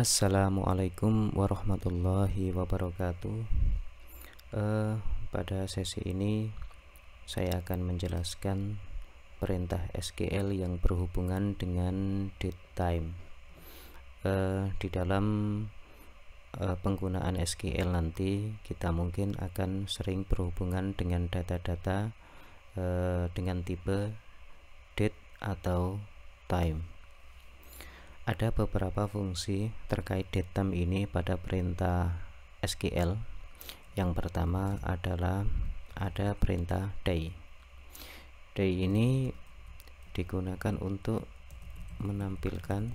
Assalamualaikum warahmatullahi wabarakatuh. Uh, pada sesi ini saya akan menjelaskan perintah SQL yang berhubungan dengan date time. Uh, di dalam uh, penggunaan SQL nanti kita mungkin akan sering berhubungan dengan data-data uh, dengan tipe date atau time. Ada beberapa fungsi terkait datetime ini pada perintah SQL. Yang pertama adalah ada perintah day. E day e ini digunakan untuk menampilkan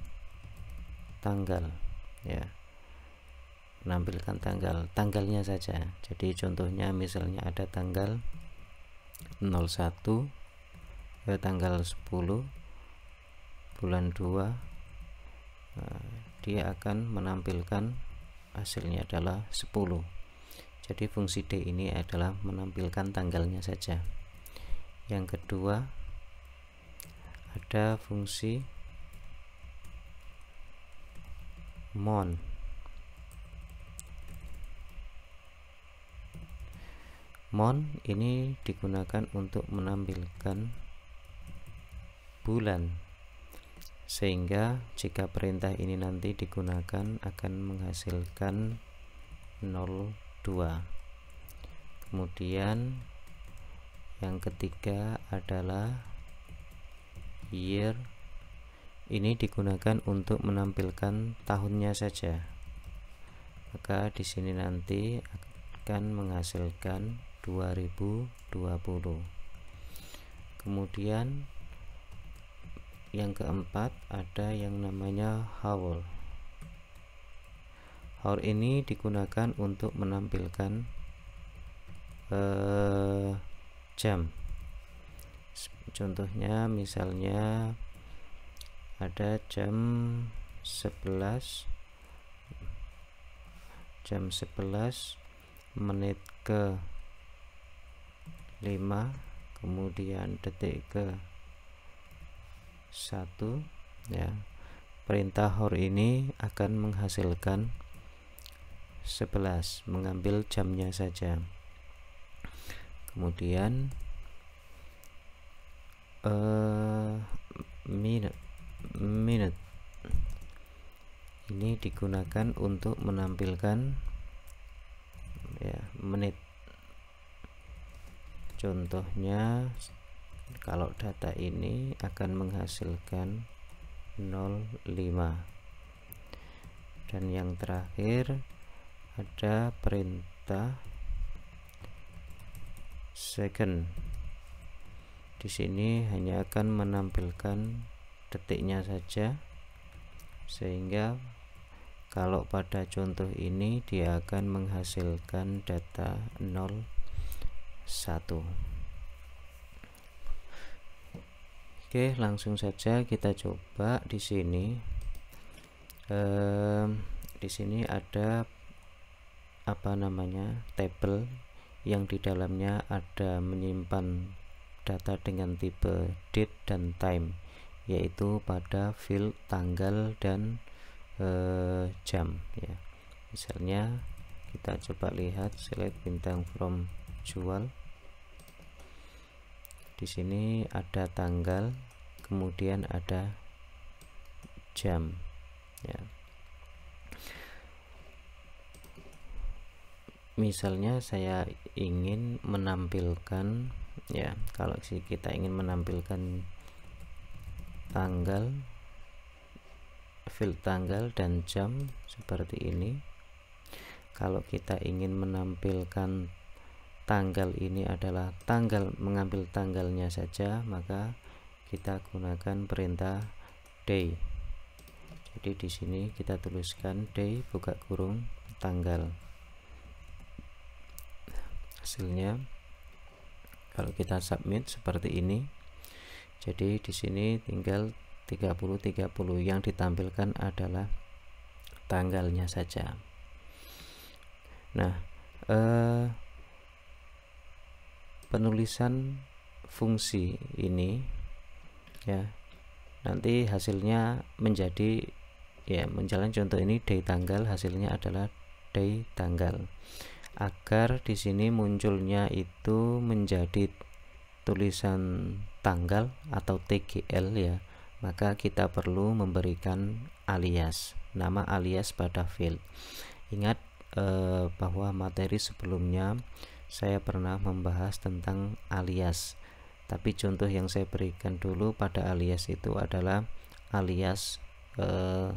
tanggal ya. Menampilkan tanggal, tanggalnya saja. Jadi contohnya misalnya ada tanggal 01 ya, tanggal 10 bulan 2 dia akan menampilkan hasilnya adalah 10 jadi fungsi D ini adalah menampilkan tanggalnya saja yang kedua ada fungsi mon mon ini digunakan untuk menampilkan bulan sehingga jika perintah ini nanti digunakan akan menghasilkan 02 kemudian yang ketiga adalah year ini digunakan untuk menampilkan tahunnya saja maka di sini nanti akan menghasilkan 2020 kemudian yang keempat ada yang namanya howl howl ini digunakan untuk menampilkan uh, jam contohnya misalnya ada jam 11 jam 11 menit ke 5 kemudian detik ke satu ya perintah hor ini akan menghasilkan 11 mengambil jamnya saja kemudian uh, minute minute ini digunakan untuk menampilkan ya menit contohnya kalau data ini akan menghasilkan 05 dan yang terakhir ada perintah second di sini hanya akan menampilkan detiknya saja sehingga kalau pada contoh ini dia akan menghasilkan data 01 Oke, langsung saja kita coba di sini. Ehm, di sini ada apa namanya table yang di dalamnya ada menyimpan data dengan tipe date dan time, yaitu pada field tanggal dan e, jam. Ya, misalnya kita coba lihat select bintang from jual di sini ada tanggal kemudian ada jam ya misalnya saya ingin menampilkan ya kalau sih kita ingin menampilkan tanggal field tanggal dan jam seperti ini kalau kita ingin menampilkan tanggal ini adalah tanggal mengambil tanggalnya saja maka kita gunakan perintah day jadi di sini kita tuliskan day buka kurung tanggal hasilnya kalau kita submit seperti ini jadi di sini tinggal 30 30 yang ditampilkan adalah tanggalnya saja nah eh, penulisan fungsi ini ya nanti hasilnya menjadi ya menjalan contoh ini day tanggal hasilnya adalah day tanggal agar di sini munculnya itu menjadi tulisan tanggal atau TGL ya maka kita perlu memberikan alias nama alias pada field ingat eh, bahwa materi sebelumnya saya pernah membahas tentang alias tapi contoh yang saya berikan dulu pada alias itu adalah alias eh,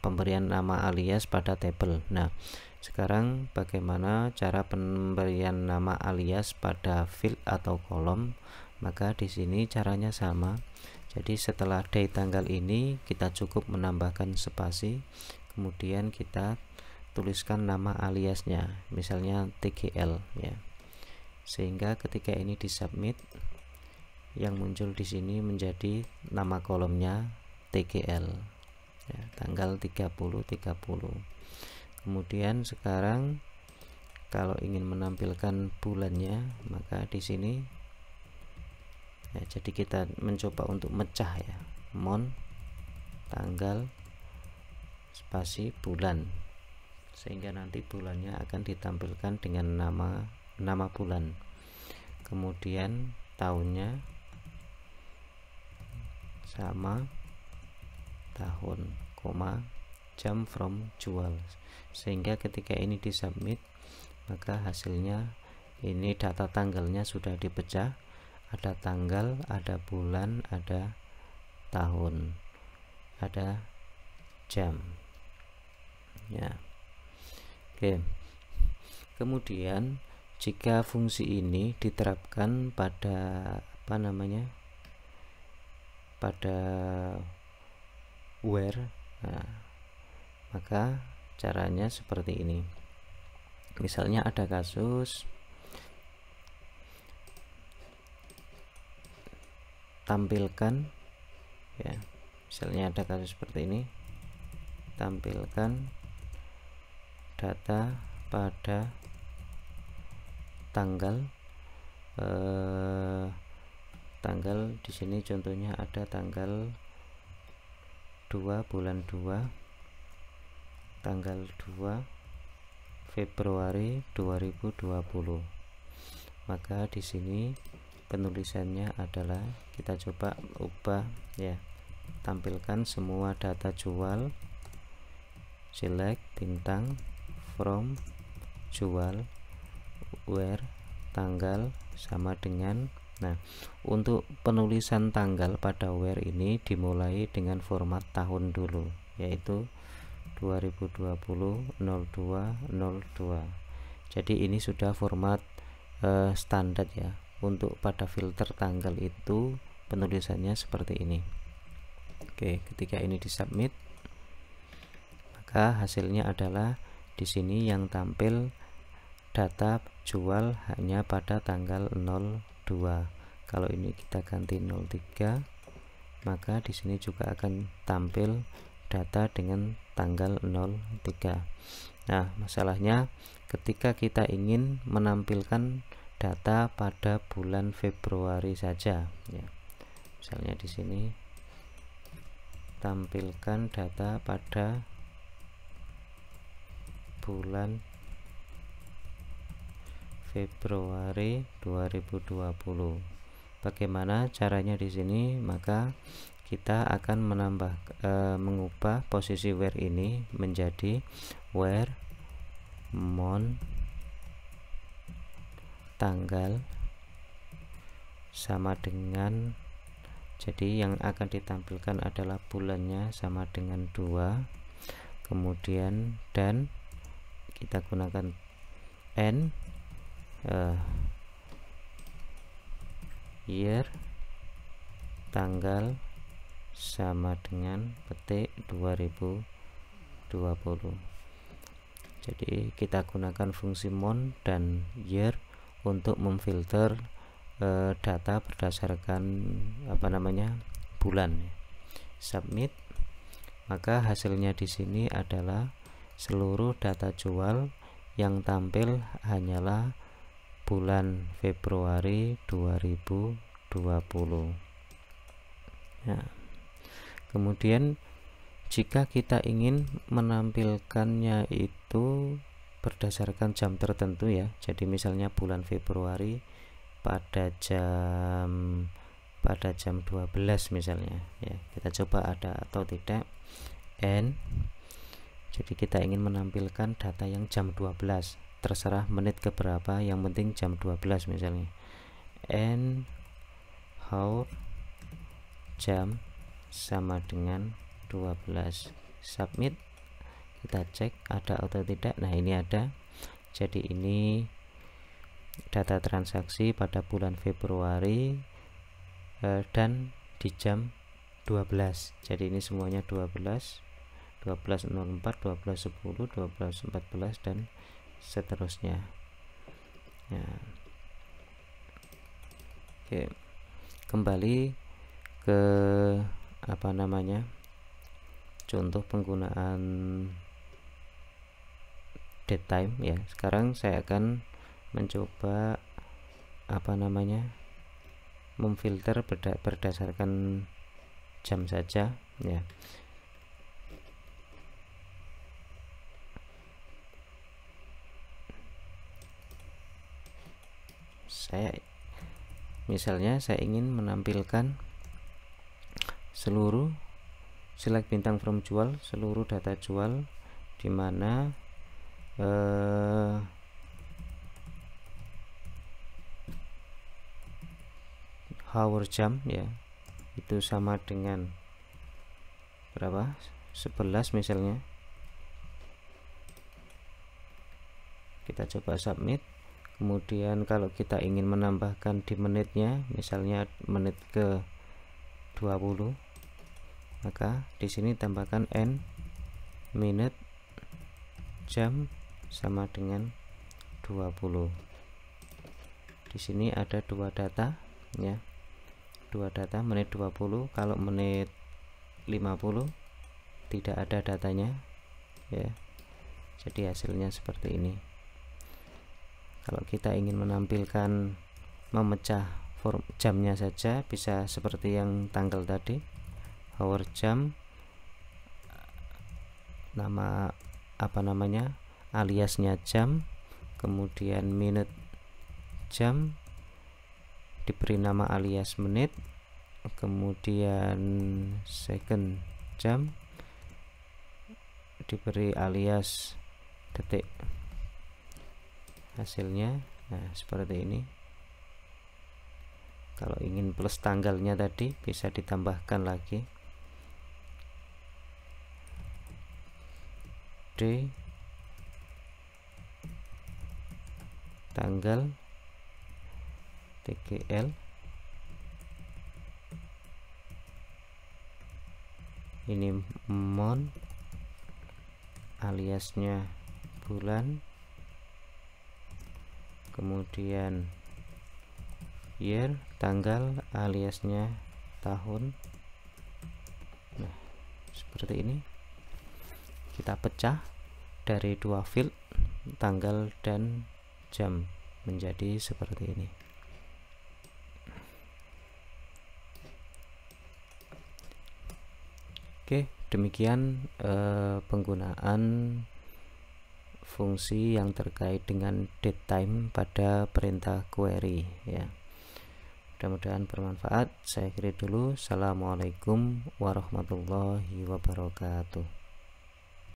pemberian nama alias pada tabel. nah sekarang bagaimana cara pemberian nama alias pada field atau kolom maka di sini caranya sama jadi setelah day tanggal ini kita cukup menambahkan spasi kemudian kita tuliskan nama aliasnya misalnya tgl ya sehingga ketika ini di submit yang muncul di sini menjadi nama kolomnya TGL ya, tanggal 30 30 kemudian sekarang kalau ingin menampilkan bulannya maka di sini ya, jadi kita mencoba untuk mecah ya mon tanggal spasi bulan sehingga nanti bulannya akan ditampilkan dengan nama nama bulan kemudian tahunnya sama tahun koma jam from jual sehingga ketika ini di submit maka hasilnya ini data tanggalnya sudah dipecah ada tanggal ada bulan ada tahun ada jam ya oke kemudian jika fungsi ini diterapkan pada apa namanya pada where nah, maka caranya seperti ini misalnya ada kasus tampilkan ya misalnya ada kasus seperti ini tampilkan data pada tanggal eh, tanggal di sini contohnya ada tanggal 2 bulan 2 tanggal 2 Februari 2020 maka di sini penulisannya adalah kita coba ubah ya tampilkan semua data jual select bintang from jual where tanggal sama dengan nah untuk penulisan tanggal pada where ini dimulai dengan format tahun dulu yaitu 2020 jadi ini sudah format uh, standar ya untuk pada filter tanggal itu penulisannya seperti ini Oke ketika ini di submit maka hasilnya adalah di sini yang tampil data jual hanya pada tanggal 02 kalau ini kita ganti 03 maka di sini juga akan tampil data dengan tanggal 03 nah masalahnya ketika kita ingin menampilkan data pada bulan Februari saja ya. misalnya di sini tampilkan data pada bulan Februari 2020. Bagaimana caranya di sini? Maka kita akan menambah e, mengubah posisi where ini menjadi where mon tanggal sama dengan jadi yang akan ditampilkan adalah bulannya sama dengan dua kemudian dan kita gunakan n uh, year tanggal sama dengan petik 2020 jadi kita gunakan fungsi mon dan year untuk memfilter uh, data berdasarkan apa namanya bulan submit maka hasilnya di sini adalah seluruh data jual yang tampil hanyalah bulan Februari 2020 ya. kemudian jika kita ingin menampilkannya itu berdasarkan jam tertentu ya jadi misalnya bulan Februari pada jam pada jam 12 misalnya ya kita coba ada atau tidak n jadi kita ingin menampilkan data yang jam 12 terserah menit ke berapa yang penting jam 12 misalnya and how jam sama dengan 12 submit kita cek ada atau tidak nah ini ada jadi ini data transaksi pada bulan Februari eh, dan di jam 12 jadi ini semuanya 12 1204 1210 1214 dan seterusnya ya. oke kembali ke apa namanya contoh penggunaan dead time ya sekarang saya akan mencoba apa namanya memfilter berda berdasarkan jam saja ya saya misalnya saya ingin menampilkan seluruh select bintang from jual seluruh data jual dimana eh, hour jam ya itu sama dengan berapa 11 misalnya kita coba submit kemudian kalau kita ingin menambahkan di menitnya misalnya menit ke 20 maka di sini tambahkan n menit jam sama dengan 20 di sini ada dua data ya dua data menit 20 kalau menit 50 tidak ada datanya ya jadi hasilnya seperti ini kalau kita ingin menampilkan memecah form jamnya saja bisa seperti yang tanggal tadi hour jam nama apa namanya aliasnya jam kemudian minute jam diberi nama alias menit kemudian second jam diberi alias detik hasilnya nah seperti ini kalau ingin plus tanggalnya tadi bisa ditambahkan lagi D tanggal TGL ini mon aliasnya bulan kemudian year tanggal aliasnya tahun nah seperti ini kita pecah dari dua field tanggal dan jam menjadi seperti ini oke demikian eh, penggunaan fungsi yang terkait dengan date time pada perintah query ya mudah-mudahan bermanfaat saya kira dulu assalamualaikum warahmatullahi wabarakatuh